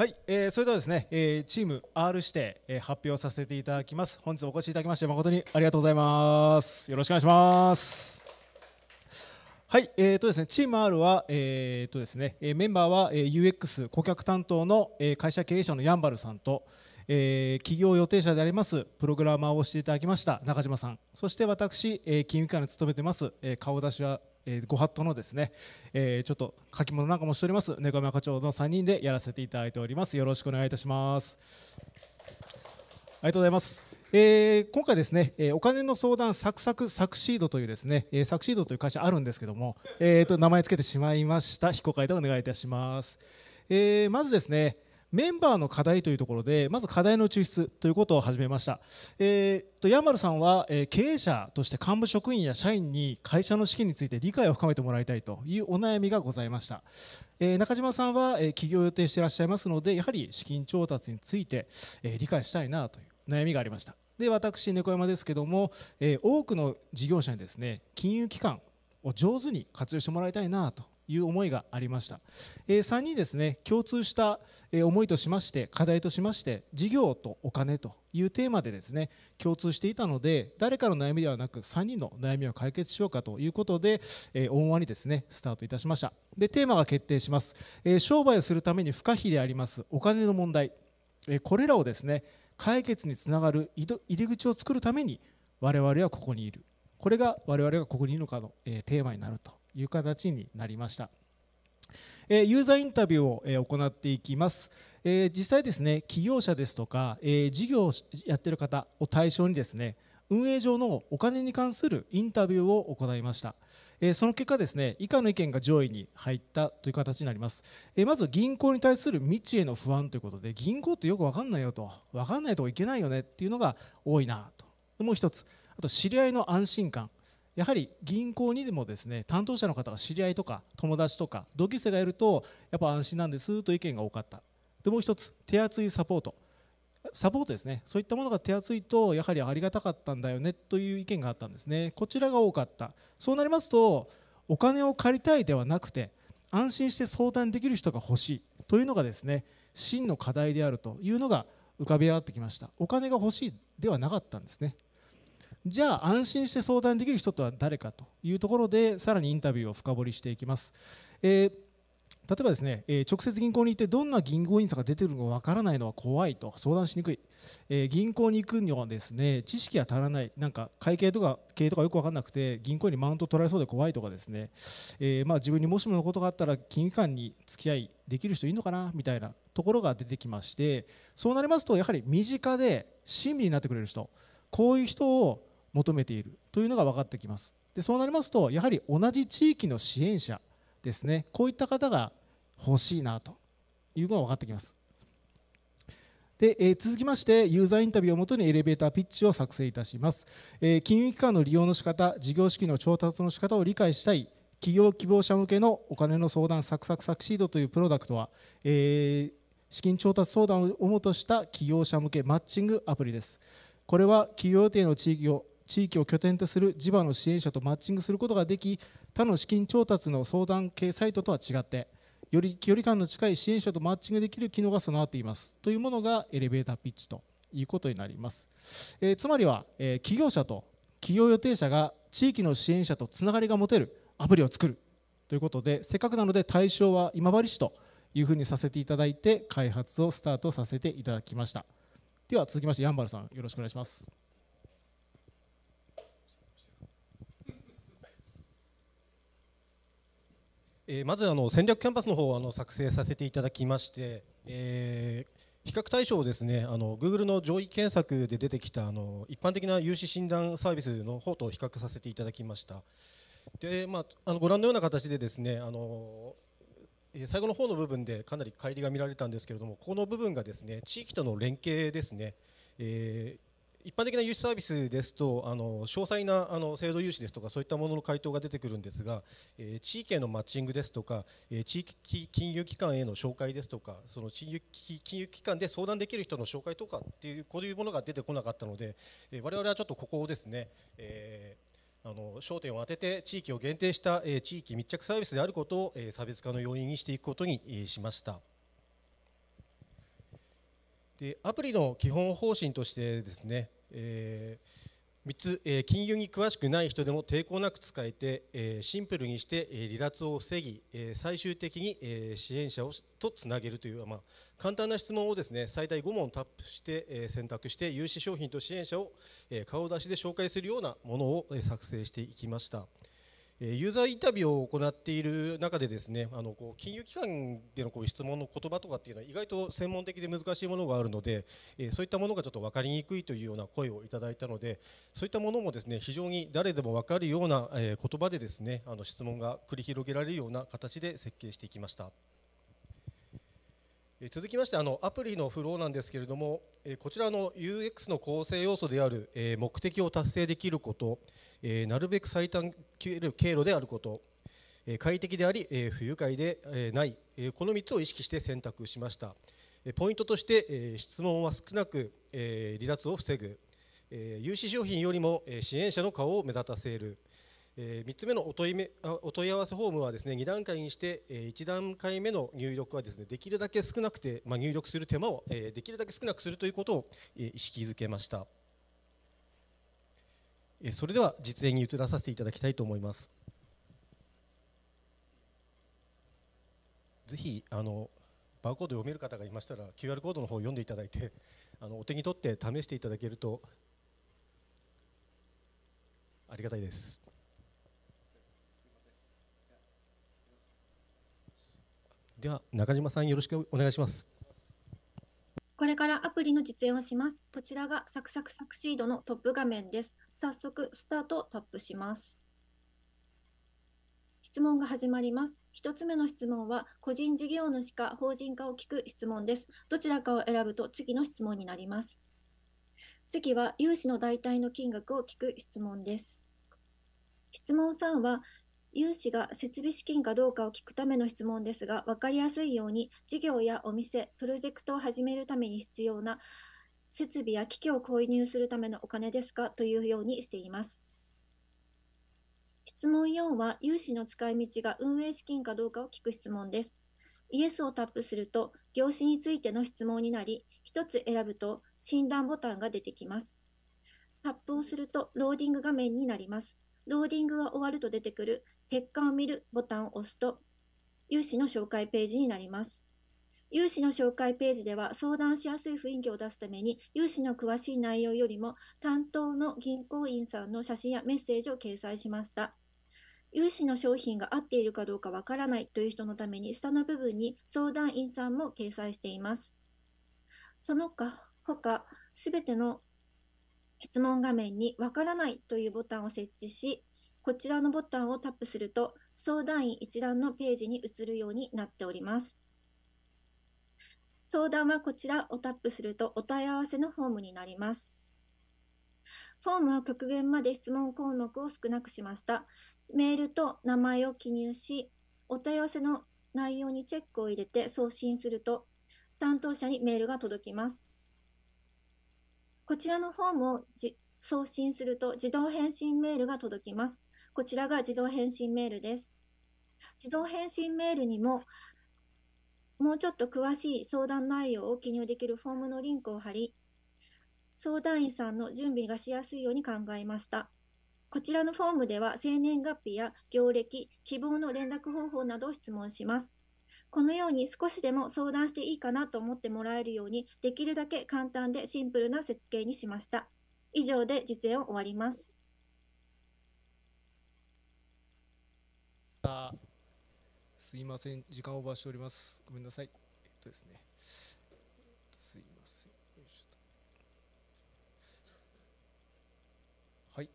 はい、えー、それではですね、えー、チーム R 指定、えー、発表させていただきます。本日お越しいただきまして誠にありがとうございます。よろしくお願いします。はい、えーとですね、チーム R は、えーとですね、メンバーは UX 顧客担当の会社経営者のやんばるさんと、えー、企業予定者でありますプログラマーをしていただきました中島さんそして私、えー、金融機関に勤めてます、え顔出しはえー、ご法度のですね、えー、ちょっと書き物なんかもしております猫山課長の3人でやらせていただいておりますよろしくお願いいたしますありがとうございますえー、今回ですね、えー、お金の相談サクサクサクシードというですね、えー、サクシードという会社あるんですけども、えー、と名前つけてしまいました非公開でお願いいたします、えー、まずですねメンバーの課題というところでまず課題の抽出ということを始めました、えーと、山ヤさんは、えー、経営者として幹部職員や社員に会社の資金について理解を深めてもらいたいというお悩みがございました、えー、中島さんは、えー、起業予定していらっしゃいますのでやはり資金調達について、えー、理解したいなという悩みがありましたで私猫山ですけども、え多くの事業者にですね金融機関を上手に活用してもらいたいなという思いがありました、え3人ですね共通した、え思いとしまして課題としまして事業とお金というテーマでですね共通していたので誰かの悩みではなく3人の悩みを解決しようかということで、えー、大にですねスタートいたしましたでテーマが決定します、え商売をするために不可避でありますお金の問題、えこれらをですね解決につながる入り口を作るために我々はここにいるこれが我々がここにいるのかの、えテーマになるという形になりました。えユーザーインタビューを、え行っていきます。え実際ですね、企業者ですとか、え事業をやってる方を対象にですね、運営上のお金に関するインタビューを行いました。えその結果ですね、以下の意見が上位に入ったという形になります。えまず銀行に対する未知への不安ということで、銀行ってよくわかんないよと、わかんないといけないよねっていうのが多いなと。もう一つ、あと知り合いの安心感。やはり銀行にでもですね担当者の方が知り合いとか友達とか同級生がいるとやっぱ安心なんですという意見が多かったでもう1つ手厚いサポートサポートですねそういったものが手厚いとやはりありがたかったんだよねという意見があったんですねこちらが多かったそうなりますとお金を借りたいではなくて安心して相談できる人が欲しいというのがですね真の課題であるというのが浮かび上がってきましたお金が欲しいではなかったんですねじゃあ安心して相談できる人とは誰かというところでさらにインタビューを深掘りしていきます。えー例えばですね、え直接銀行に行ってどんな銀行員さんが出てるのかわからないのは怖いと相談しにくい、え銀行に行くにはですね知識が足らないなんか会計とか経営とかよく分からなくて銀行員にマウント取られそうで怖いとかですね、えま自分にもしものことがあったら金融機関に付き合いできる人いるのかなみたいなところが出てきましてそうなりますとやはり身近で親身になってくれる人こういう人を求めているというのが分かってきますでそうなりますとやはり同じ地域の支援者ですねこういった方が欲しいなというのが分かってきますで、えー、続きましてユーザーインタビューをもとにエレベーターピッチを作成いたします、えー、金融機関の利用の仕方事業資金の調達の仕方を理解したい企業希望者向けのお金の相談サクサクサクシードというプロダクトは、えー、資金調達相談を主とした企業者向けマッチングアプリですこれは企業予定の地域を地域を拠点とする地場の支援者とマッチングすることができ他の資金調達の相談系サイトとは違ってより距離感の近い支援者とマッチングできる機能が備わっていますというものがエレベーターピッチということになります、えー、つまりは、えー、企業者と企業予定者が地域の支援者とつながりが持てるアプリを作るということでせっかくなので対象は今治市というふうにさせていただいて開発をスタートさせていただきましたでは続きましてやんばるさんよろしくお願いしますえー、まずあの戦略キャンパスの方をあの作成させていただきまして、えー、比較対象をですねあの Google の上位検索で出てきたあの一般的な融資診断サービスの方と比較させていただきました。でまあ、あのご覧のような形でですねあの最後の方の部分でかなり乖離が見られたんですけれどもここの部分がですね地域との連携ですね、えー一般的な融資サービスですとあの詳細なあの制度融資ですとかそういったものの回答が出てくるんですが、えー、地域へのマッチングですとか、えー、地域金融機関への紹介ですとかその地域金融機関で相談できる人の紹介とかっていうこういうものが出てこなかったので、えー、我々はちょっとここをですね、えーあの焦点を当てて地域を限定した、えー、地域密着サービスであることを、えー、差別化の要因にしていくことに、えー、しました。でアプリの基本方針としてですね、えー、3つ、えー、金融に詳しくない人でも抵抗なく使えて、えー、シンプルにして、えー、離脱を防ぎ、えー、最終的に、えー、支援者をとつなげるという、まあ、簡単な質問をですね最大5問タップして、えー、選択して融資商品と支援者を、えー、顔出しで紹介するようなものを、えー、作成していきました。ユーザーインタビューを行っている中でですねあのこう金融機関でのこう質問の言葉とかっていうのは意外と専門的で難しいものがあるのでそういったものがちょっと分かりにくいというような声をいただいたのでそういったものもですね非常に誰でも分かるような言葉でですねあの質問が繰り広げられるような形で設計していきました。続きましてあのアプリのフローなんですけれども、えこちらの UX の構成要素である、え目的を達成できること、えなるべく最短経路であること、え快適であり、え不愉快で、えない、えこの3つを意識して選択しました、えポイントとして、え質問は少なく、え離脱を防ぐ、え融資商品よりも、え支援者の顔を目立たせる、えー、3つ目のお問いめお問い合わせフォームはですね2段階にして、えー、1段階目の入力はですねできるだけ少なくて、まあ、入力する手間を、えー、できるだけ少なくするということを、えー、意識づけました、えー、それでは実演に移らさせていただきたいと思いますぜひあのバーコード読める方がいましたら QR コードの方を読んでいただいてあのお手に取って試していただけるとありがたいです。では中島さんよろしくお願いしますこれからアプリの実演をしますこちらがサクサクサクシードのトップ画面です早速スタートをタップします質問が始まります。1つ目の質問は、個人事業主か法人化を聞く質問です。どちらかを選ぶと次の質問になります。次は、融資の代替の金額を聞く質問です。質問3は、融資が設備資金かどうかを聞くための質問ですが、分かりやすいように、事業やお店、プロジェクトを始めるために必要な設備や機器を購入するためのお金ですかというようにしています。質問4は、融資の使い道が運営資金かどうかを聞く質問です。イエスをタップすると、業種についての質問になり、1つ選ぶと診断ボタンが出てきます。タップをするとローディング画面になります。ローディングが終わると出てくる結果を見るボタンを押すと、融資の紹介ページになります。融資の紹介ページでは相談しやすい雰囲気を出すために融資の詳しい内容よりも担当の銀行員さんの写真やメッセージを掲載しました。融資の商品が合っているかどうかわからないという人のために下の部分に相談員さんも掲載しています。その他、すべての質問画面にわからないというボタンを設置し、こちらのボタンをタップすると相談員一覧のページに移るようになっております。相談はこちらをタップするとお問い合わせのフォームになります。フォームは極限まで質問項目を少なくしました。メールと名前を記入し、お問い合わせの内容にチェックを入れて送信すると、担当者にメールが届きます。こちらのフォームを送信すると自動返信メールが届きます。こちらが自動返信メールです。自動返信メールにも、もうちょっと詳しい相談内容を記入できるフォームのリンクを貼り、相談員さんの準備がしやすいように考えました。こちらのフォームでは生年月日や業歴、希望の連絡方法などを質問します。このように少しでも相談していいかなと思ってもらえるように、できるだけ簡単でシンプルな設計にしました。以上で実演を終わります。したすいません時間オーバーしておりますごめんなさいえっとですね、えっと、すいませんはい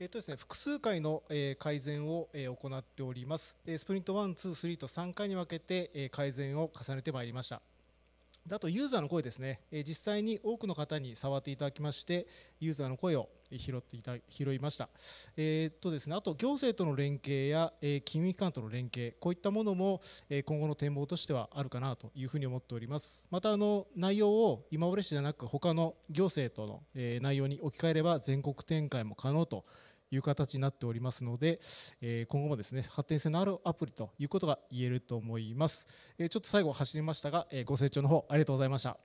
えっとですね、複数回の、え改善を、え行っております、えスプリントワン、ツー、スリーと3回に分けて、え改善を重ねてまいりました。あとユーザーの声ですね、え実際に多くの方に触っていただきまして、ユーザーの声を拾っていた拾いました、えー、っとですね、あと行政との連携や、え金融機関との連携、こういったものも、え今後の展望としてはあるかなというふうに思っております。またあの内容を今治市じゃなく、他の行政との、え内容に置き換えれば、全国展開も可能と。いう形になっておりますので、え今後もですね発展性のあるアプリということが言えると思います、えちょっと最後走りましたが、えご清聴の方ありがとうございました